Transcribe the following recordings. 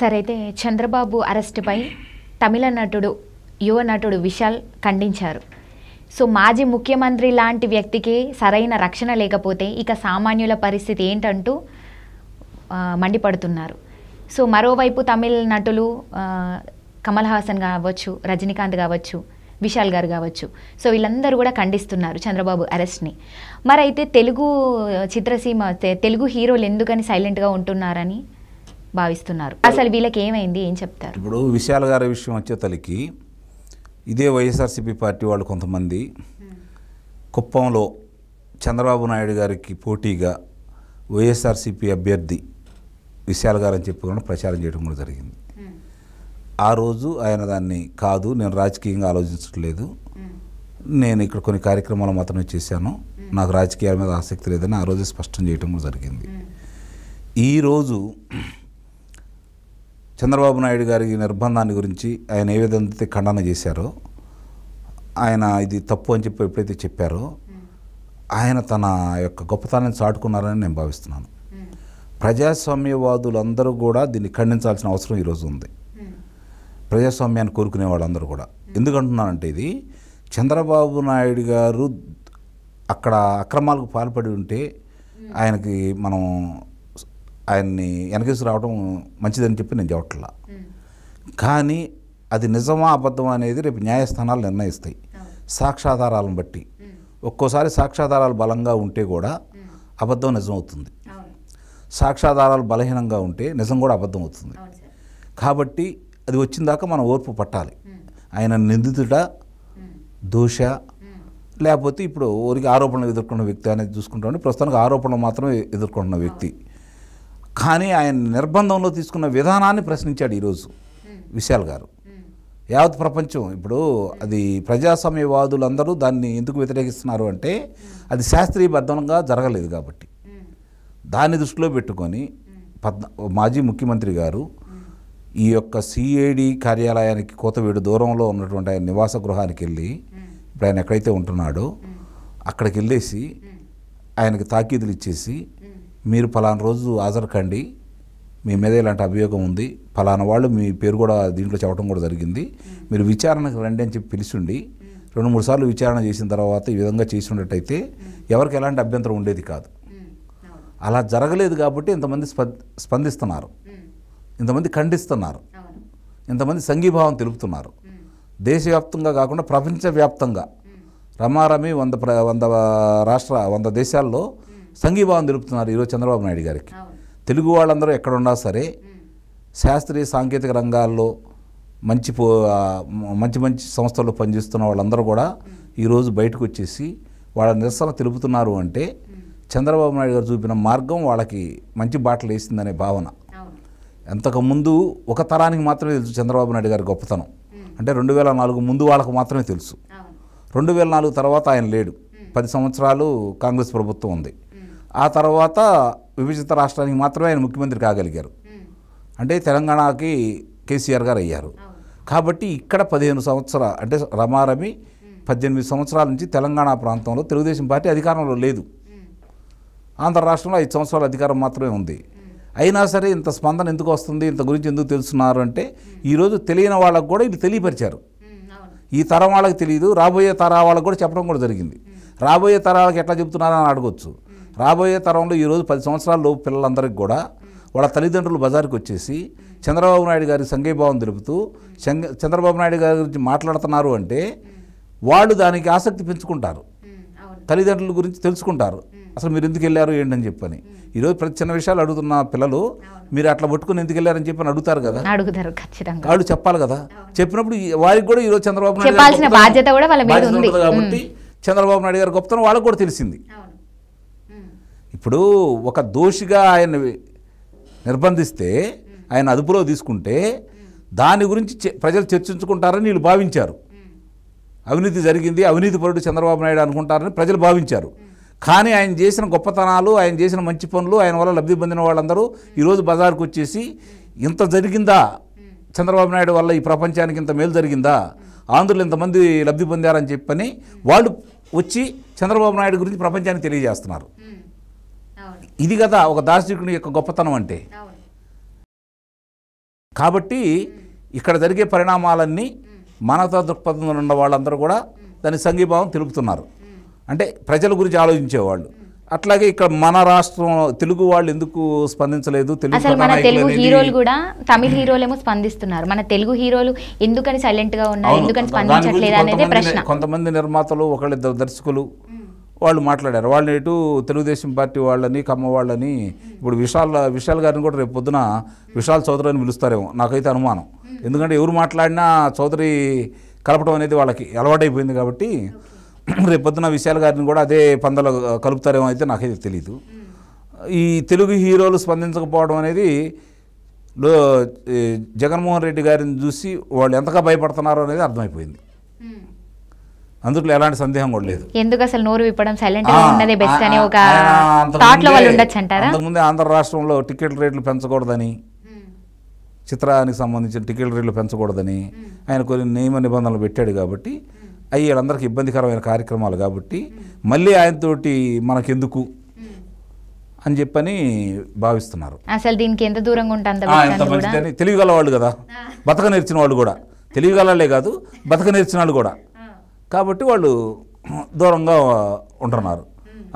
సరైతే చంద్రబాబు అరెస్టుపై తమిళ నటుడు యువ నటుడు విశాల్ ఖండించారు సో మాజీ ముఖ్యమంత్రి లాంటి వ్యక్తికి సరైన రక్షణ లేకపోతే ఇక సామాన్యుల పరిస్థితి ఏంటంటూ మండిపడుతున్నారు సో మరోవైపు తమిళ నటులు కమల్ హాసన్ కావచ్చు రజనీకాంత్ కావచ్చు విశాల్ గారు కావచ్చు సో వీళ్ళందరూ కూడా ఖండిస్తున్నారు చంద్రబాబు అరెస్ట్ని మరైతే తెలుగు చిత్రసీమ తెలుగు హీరోలు ఎందుకని సైలెంట్గా ఉంటున్నారని భావిస్తున్నారు అసలు వీళ్ళకి ఏమైంది ఏం చెప్తారు ఇప్పుడు విశాల్ గారి విషయం వచ్చే తలకి ఇదే వైఎస్ఆర్సీపీ పార్టీ వాళ్ళు కొంతమంది కుప్పంలో చంద్రబాబు నాయుడు గారికి పోటీగా వైఎస్ఆర్సీపీ అభ్యర్థి విశాల్ గారు అని చెప్పుకుని ప్రచారం చేయడం కూడా జరిగింది ఆ రోజు ఆయన దాన్ని కాదు నేను రాజకీయంగా ఆలోచించట్లేదు నేను ఇక్కడ కొన్ని కార్యక్రమాలు మాత్రమే చేశాను నాకు రాజకీయాల మీద ఆసక్తి లేదని ఆ రోజు స్పష్టం చేయడం కూడా జరిగింది ఈరోజు చంద్రబాబు నాయుడు గారి నిర్బంధాన్ని గురించి ఆయన ఏ విధంగా ఖండన చేశారో ఆయన ఇది తప్పు అని చెప్పి ఎప్పుడైతే చెప్పారో ఆయన తన యొక్క గొప్పతనాన్ని చాటుకున్నారని నేను భావిస్తున్నాను ప్రజాస్వామ్యవాదులందరూ కూడా దీన్ని ఖండించాల్సిన అవసరం ఈరోజు ఉంది ప్రజాస్వామ్యాన్ని కోరుకునే వాళ్ళందరూ కూడా ఎందుకంటున్నానంటే ఇది చంద్రబాబు నాయుడు గారు అక్కడ అక్రమాలకు పాల్పడి ఉంటే ఆయనకి మనం ఆయన్ని వెనకేసి రావడం మంచిదని చెప్పి నేను చెప్పట్లా కానీ అది నిజమా అబద్ధం అనేది రేపు న్యాయస్థానాలు నిర్ణయిస్తాయి సాక్ష్యాధారాలను బట్టి ఒక్కోసారి సాక్ష్యాధారాలు బలంగా ఉంటే కూడా అబద్ధం నిజం అవుతుంది సాక్ష్యాధారాలు బలహీనంగా ఉంటే నిజం కూడా అబద్ధం అవుతుంది కాబట్టి అది దాకా మనం ఓర్పు పట్టాలి ఆయన నిందితుడ దోష లేకపోతే ఇప్పుడు ఊరికి ఆరోపణలు ఎదుర్కొన్న వ్యక్తి అనేది చూసుకుంటామని ప్రస్తుతానికి ఆరోపణలు మాత్రమే ఎదుర్కొంటున్న వ్యక్తి కానీ ఆయన నిర్బంధంలో తీసుకున్న విధానాన్ని ప్రశ్నించాడు ఈరోజు విశాల్ గారు యావత్ ప్రపంచం ఇప్పుడు అది ప్రజాస్వామ్యవాదులందరూ దాన్ని ఎందుకు వ్యతిరేకిస్తున్నారు అంటే అది శాస్త్రీయబద్ధంగా జరగలేదు కాబట్టి దాన్ని దృష్టిలో పెట్టుకొని మాజీ ముఖ్యమంత్రి గారు ఈ యొక్క సిఐడి కార్యాలయానికి కోతవేడు దూరంలో ఉన్నటువంటి ఆయన నివాస గృహానికి వెళ్ళి ఇప్పుడు ఆయన ఎక్కడైతే ఉంటున్నాడో అక్కడికి వెళ్ళేసి ఆయనకి తాకీదులు ఇచ్చేసి మీరు ఫలానా రోజు హాజరుకండి మీ మీద ఇలాంటి అభియోగం ఉంది ఫలానా వాళ్ళు మీ పేరు కూడా దీంట్లో చెప్పడం కూడా జరిగింది మీరు విచారణకు రండి అని చెప్పి పిలిచిండి రెండు మూడు సార్లు విచారణ చేసిన తర్వాత ఈ విధంగా చేసి ఉన్నట్టయితే ఎవరికి ఎలాంటి అభ్యంతరం ఉండేది కాదు అలా జరగలేదు కాబట్టి ఇంతమంది స్పందిస్తున్నారు ఇంతమంది ఖండిస్తున్నారు ఇంతమంది సంఘీభావం తెలుపుతున్నారు దేశవ్యాప్తంగా కాకుండా ప్రపంచవ్యాప్తంగా రమారమి వంద ప్ర వంద రాష్ట్ర వంద దేశాల్లో సంఘీభావం తెలుపుతున్నారు ఈరోజు చంద్రబాబు నాయుడు గారికి తెలుగు వాళ్ళందరూ ఎక్కడున్నా సరే శాస్త్రీయ సాంకేతిక రంగాల్లో మంచి మంచి మంచి సంస్థల్లో పనిచేస్తున్న వాళ్ళందరూ కూడా ఈరోజు బయటకు వచ్చేసి వాళ్ళ నిరసన తెలుపుతున్నారు అంటే చంద్రబాబు నాయుడు గారు చూపిన మార్గం వాళ్ళకి మంచి బాటలు వేసిందనే భావన ఎంతకుముందు ఒక తరానికి మాత్రమే తెలుసు చంద్రబాబు నాయుడు గారి గొప్పతనం అంటే రెండు వేల నాలుగు ముందు వాళ్ళకు మాత్రమే తెలుసు రెండు వేల నాలుగు తర్వాత ఆయన లేడు పది సంవత్సరాలు కాంగ్రెస్ ప్రభుత్వం ఉంది ఆ తర్వాత విభజిత రాష్ట్రానికి మాత్రమే ఆయన ముఖ్యమంత్రి కాగలిగారు అంటే తెలంగాణకి కేసీఆర్ గారు అయ్యారు కాబట్టి ఇక్కడ పదిహేను సంవత్సరాలు అంటే రమారమి పద్దెనిమిది సంవత్సరాల నుంచి తెలంగాణ ప్రాంతంలో తెలుగుదేశం పార్టీ అధికారంలో లేదు ఆంధ్ర రాష్ట్రంలో ఐదు సంవత్సరాల అధికారం మాత్రమే ఉంది అయినా సరే ఇంత స్పందన ఎందుకు వస్తుంది ఇంత గురించి ఎందుకు తెలుస్తున్నారు అంటే ఈరోజు తెలియని వాళ్ళకు కూడా ఇది తెలియపరిచారు ఈ తరం వాళ్ళకి తెలియదు రాబోయే తరాల వాళ్ళకు కూడా చెప్పడం కూడా జరిగింది రాబోయే తరాలకు ఎట్లా చెబుతున్నారని అడగొచ్చు రాబోయే తరంలో ఈరోజు పది సంవత్సరాల లోపు పిల్లలందరికీ కూడా వాళ్ళ తల్లిదండ్రులు బజార్కి వచ్చేసి చంద్రబాబు నాయుడు గారి సంఘీభావం తెలుపుతూ చంద్రబాబు నాయుడు గారి గురించి మాట్లాడుతున్నారు అంటే వాళ్ళు దానికి ఆసక్తి పెంచుకుంటారు తల్లిదండ్రుల గురించి తెలుసుకుంటారు అసలు మీరు ఎందుకు వెళ్ళారు ఏంటని చెప్పని ఈరోజు ప్రతి చిన్న విషయాలు అడుగుతున్న పిల్లలు మీరు అట్లా పట్టుకుని ఎందుకు వెళ్ళారని చెప్పి అడుగుతారు కదా అడుగుతారు ఖచ్చితంగా వాళ్ళు చెప్పాలి కదా చెప్పినప్పుడు వారికి కూడా ఈరోజు చంద్రబాబు నాయుడు కాబట్టి చంద్రబాబు నాయుడు గారు గొప్పతనం వాళ్ళకు కూడా తెలిసింది ఇప్పుడు ఒక దోషిగా ఆయన నిర్బంధిస్తే ఆయన అదుపులో తీసుకుంటే దాని గురించి ప్రజలు చర్చించుకుంటారని వీళ్ళు భావించారు అవినీతి జరిగింది అవినీతి పరుడు చంద్రబాబు నాయుడు అనుకుంటారని ప్రజలు భావించారు కానీ ఆయన చేసిన గొప్పతనాలు ఆయన చేసిన మంచి పనులు ఆయన వల్ల లబ్ధి పొందిన వాళ్ళందరూ ఈరోజు బజార్కు వచ్చేసి ఇంత జరిగిందా చంద్రబాబు నాయుడు వల్ల ఈ ప్రపంచానికి ఇంత మేలు జరిగిందా ఆంధ్రులు ఇంతమంది లబ్ధి పొందారని చెప్పని వాళ్ళు వచ్చి చంద్రబాబు నాయుడు గురించి ప్రపంచానికి తెలియజేస్తున్నారు ఇది కదా ఒక దార్శనికుని యొక్క గొప్పతనం అంటే కాబట్టి ఇక్కడ జరిగే పరిణామాలన్నీ మానవతా దృక్పథంలో ఉన్న వాళ్ళందరూ కూడా దాని సంఘీభావం తెలుపుతున్నారు అంటే ప్రజల గురించి ఆలోచించేవాళ్ళు అట్లాగే ఇక్కడ మన రాష్ట్రం తెలుగు వాళ్ళు ఎందుకు స్పందించలేదు అసలు మన తెలుగు హీరోలు కూడా తమిళ హీరోలేమో స్పందిస్తున్నారు మన తెలుగు హీరోలు ఎందుకని సైలెంట్ గా ఉన్నారు ఎందుకని స్పందించట్లేదు అనేది ప్రశ్న కొంతమంది నిర్మాతలు ఒకళ్ళిద్దరు దర్శకులు వాళ్ళు మాట్లాడారు వాళ్ళు ఇటు తెలుగుదేశం పార్టీ వాళ్ళని కమ్మ వాళ్ళని ఇప్పుడు విశాల్ విశాల్ గారిని కూడా రేపు పొద్దున విశాల్ చౌదరి అని పిలుస్తారేమో నాకైతే అనుమానం ఎందుకంటే ఎవరు మాట్లాడినా చౌదరి కలపడం అనేది వాళ్ళకి అలవాటైపోయింది కాబట్టి రేపు పొద్దున విశాల్ గారిని కూడా అదే పందలో కలుపుతారేమో అయితే నాకైతే తెలీదు ఈ తెలుగు హీరోలు స్పందించకపోవడం అనేది లో జగన్మోహన్ రెడ్డి గారిని చూసి వాళ్ళు ఎంతగా భయపడుతున్నారో అనేది అర్థమైపోయింది అందులో ఎలాంటి సందేహం కూడా లేదు ఎందుకు అసలు నోరు విప్పడం సైలెంట్ బెస్ట్ అని ఒక థాట్ లో వాళ్ళు ఉండొచ్చు అంటారా అంతకుముందే ఆంధ్ర రాష్ట్రంలో టికెట్ రేట్లు పెంచకూడదని చిత్రానికి సంబంధించిన టికెట్ రేట్లు పెంచకూడదని ఆయన కొన్ని నియమ నిబంధనలు పెట్టాడు కాబట్టి అవి వీళ్ళందరికీ ఇబ్బందికరమైన కార్యక్రమాలు కాబట్టి మళ్ళీ ఆయనతోటి మనకెందుకు అని చెప్పని భావిస్తున్నారు అసలు దీనికి ఎంత దూరంగా ఉంటుంది తెలియగల వాళ్ళు కదా బతక నేర్చిన వాళ్ళు కూడా తెలియగలలే కాదు బతక నేర్చిన వాళ్ళు కూడా కాబట్టి వాళ్ళు దూరంగా ఉంటున్నారు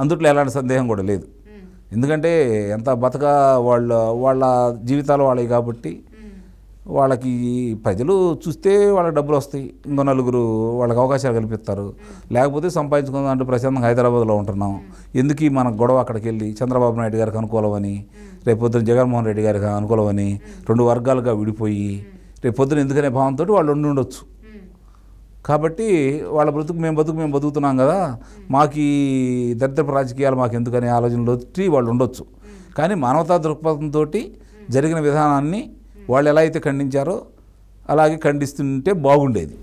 అందుట్లో ఎలాంటి సందేహం కూడా లేదు ఎందుకంటే ఎంత బతక వాళ్ళ వాళ్ళ జీవితాలు వాళ్ళవి కాబట్టి వాళ్ళకి ప్రజలు చూస్తే వాళ్ళకి డబ్బులు వస్తాయి ఇంకో నలుగురు వాళ్ళకి అవకాశాలు కల్పిస్తారు లేకపోతే సంపాదించుకుందాం అంటే ప్రశాంతంగా హైదరాబాద్లో ఉంటున్నాం ఎందుకు మన గొడవ అక్కడికి వెళ్ళి చంద్రబాబు నాయుడు గారికి అనుకూలమని రేపొద్దున జగన్మోహన్ రెడ్డి గారికి అనుకూలమని రెండు వర్గాలుగా విడిపోయి రేపొద్దున ఎందుకనే భావంతో వాళ్ళు ఉండి ఉండొచ్చు కాబట్టి వాళ్ళ బ్రతుకు మేము బతుకు మేము బతుకుతున్నాం కదా మాకు ఈ దరిద్రపు రాజకీయాలు మాకు ఎందుకనే ఆలోచనలు వచ్చి వాళ్ళు ఉండొచ్చు కానీ మానవతా దృక్పథంతో జరిగిన విధానాన్ని వాళ్ళు ఎలా అయితే ఖండించారో అలాగే ఖండిస్తుంటే బాగుండేది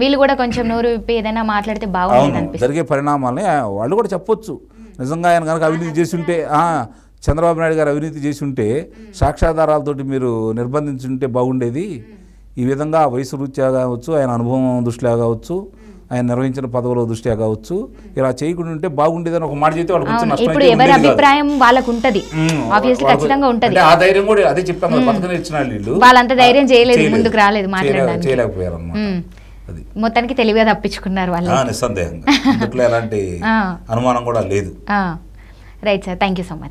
వీళ్ళు కూడా కొంచెం నోరు ఏదైనా మాట్లాడితే బాగుండేది జరిగే పరిణామాలని వాళ్ళు కూడా చెప్పొచ్చు నిజంగా ఆయన కనుక అవినీతి చేసి ఉంటే చంద్రబాబు నాయుడు గారు అవినీతి చేసి ఉంటే సాక్ష్యాధారాలతోటి మీరు నిర్బంధించుంటే బాగుండేది ఈ విధంగా వయసు రీత్యా కావచ్చు ఆయన అనుభవం దృష్ట్యా కావచ్చు ఆయన నిర్వహించిన పదవుల దృష్ట్యా కావచ్చు ఇలా చేయకుండా ఉంటే బాగుండేదని ఒక మాట చెప్తే వాళ్ళకి ఇప్పుడు ఎవరి అభిప్రాయం వాళ్ళకు ఉంటది ఖచ్చితంగా ఉంటది ఆ ధైర్యం కూడా అదే చెప్తాం పథకం ఇచ్చిన వాళ్ళు వాళ్ళంత ధైర్యం చేయలేదు ముందుకు రాలేదు మాట్లాడడానికి చేయలేకపోయారు మొత్తానికి తెలివిగా తప్పించుకున్నారు వాళ్ళు నిస్సందేహంగా ఎలాంటి అనుమానం కూడా లేదు right sir thank you so much